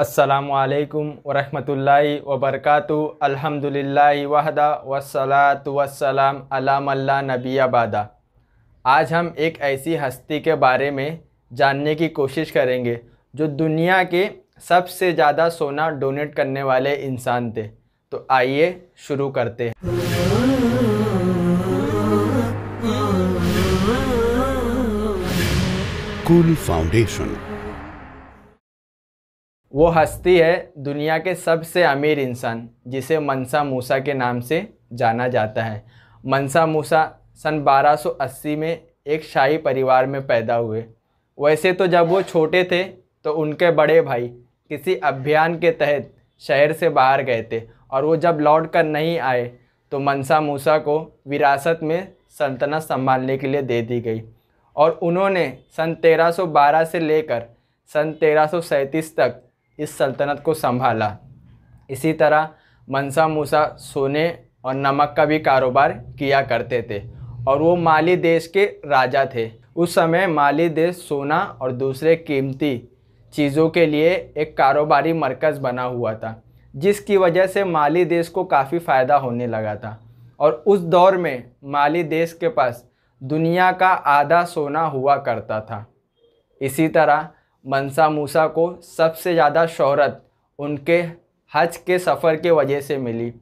असलकम वरहमतुल्लि वबरकत अलहमदिल्ला वहदा वसलात वसलाम अलामल्ला नबी आबादा आज हम एक ऐसी हस्ती के बारे में जानने की कोशिश करेंगे जो दुनिया के सबसे ज़्यादा सोना डोनेट करने वाले इंसान थे तो आइए शुरू करते हैं कुल फाउंडेशन वो हस्ती है दुनिया के सबसे अमीर इंसान जिसे मनसा मूसा के नाम से जाना जाता है मनसा मूसा सन 1280 में एक शाही परिवार में पैदा हुए वैसे तो जब वो छोटे थे तो उनके बड़े भाई किसी अभियान के तहत शहर से बाहर गए थे और वो जब लौट कर नहीं आए तो मनसा मूसा को विरासत में सल्तनत संभालने के लिए दे दी गई और उन्होंने सन 1312 से लेकर सन तेरह तक इस सल्तनत को संभाला इसी तरह मनसा मूसा सोने और नमक का भी कारोबार किया करते थे और वो माली देश के राजा थे उस समय माली देश सोना और दूसरे कीमती चीज़ों के लिए एक कारोबारी मरकज़ बना हुआ था जिसकी वजह से माली देश को काफ़ी फ़ायदा होने लगा था और उस दौर में माली देश के पास दुनिया का आधा सोना हुआ करता था इसी तरह मनसा मूसा को सबसे ज़्यादा शोहरत उनके हज के सफ़र के वजह से मिली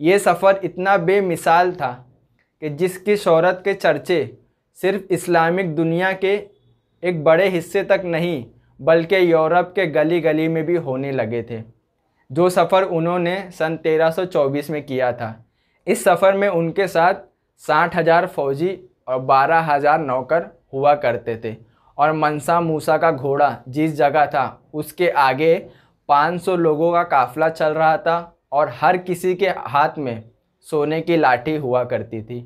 ये सफ़र इतना बेमिसाल था कि जिसकी शोहरत के चर्चे सिर्फ इस्लामिक दुनिया के एक बड़े हिस्से तक नहीं बल्कि यूरोप के गली गली में भी होने लगे थे जो सफ़र उन्होंने सन 1324 में किया था इस सफ़र में उनके साथ साठ हज़ार फौजी और बारह हज़ार नौकर हुआ करते थे और मनसा मूसा का घोड़ा जिस जगह था उसके आगे 500 लोगों का काफला चल रहा था और हर किसी के हाथ में सोने की लाठी हुआ करती थी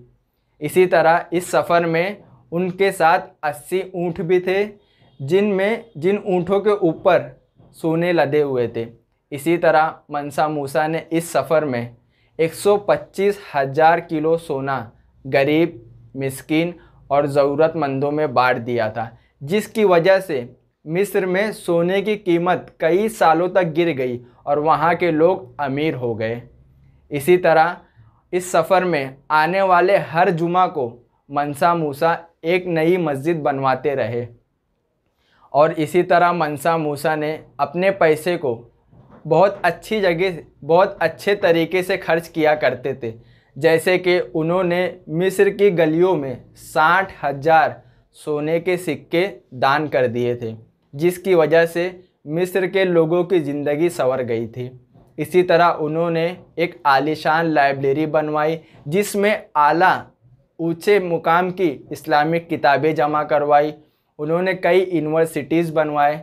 इसी तरह इस सफ़र में उनके साथ 80 ऊँट भी थे जिनमें जिन ऊँटों के ऊपर सोने लदे हुए थे इसी तरह मनसा मूसा ने इस सफ़र में एक हज़ार किलो सोना गरीब मिस्किन और ज़रूरतमंदों में बांट दिया था जिसकी वजह से मिस्र में सोने की कीमत कई सालों तक गिर गई और वहाँ के लोग अमीर हो गए इसी तरह इस सफ़र में आने वाले हर जुमा को मनसा मूसा एक नई मस्जिद बनवाते रहे और इसी तरह मनसा मूसा ने अपने पैसे को बहुत अच्छी जगह बहुत अच्छे तरीके से खर्च किया करते थे जैसे कि उन्होंने मिस्र की गलियों में साठ हज़ार सोने के सिक्के दान कर दिए थे जिसकी वजह से मिस्र के लोगों की ज़िंदगी संवर गई थी इसी तरह उन्होंने एक आलिशान लाइब्रेरी बनवाई जिसमें आला ऊंचे मुकाम की इस्लामिक किताबें जमा करवाई उन्होंने कई यूनिवर्सिटीज़ बनवाए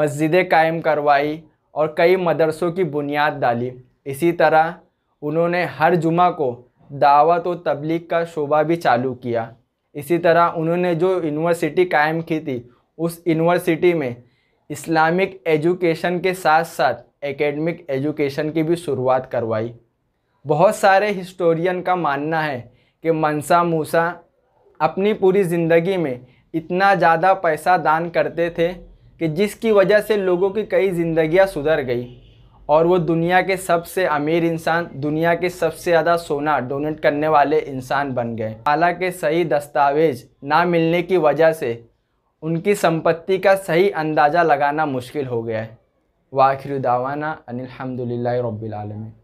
मस्जिदें कायम करवाई और कई मदरसों की बुनियाद डाली इसी तरह उन्होंने हर जुमा को दावत व तबलीग का शोबा भी चालू किया इसी तरह उन्होंने जो यूनिवर्सिटी कायम की थी उस यूनिवर्सिटी में इस्लामिक एजुकेशन के साथ साथ एकेडमिक एजुकेशन की भी शुरुआत करवाई बहुत सारे हिस्टोरियन का मानना है कि मनसा मूसा अपनी पूरी ज़िंदगी में इतना ज़्यादा पैसा दान करते थे कि जिसकी वजह से लोगों की कई ज़िंदगियां सुधर गई और वो दुनिया के सबसे अमीर इंसान दुनिया के सबसे ज़्यादा सोना डोनेट करने वाले इंसान बन गए हालांकि सही दस्तावेज ना मिलने की वजह से उनकी संपत्ति का सही अंदाज़ा लगाना मुश्किल हो गया है वाखिर दावाना अनिलहमदिल्ला रबालमी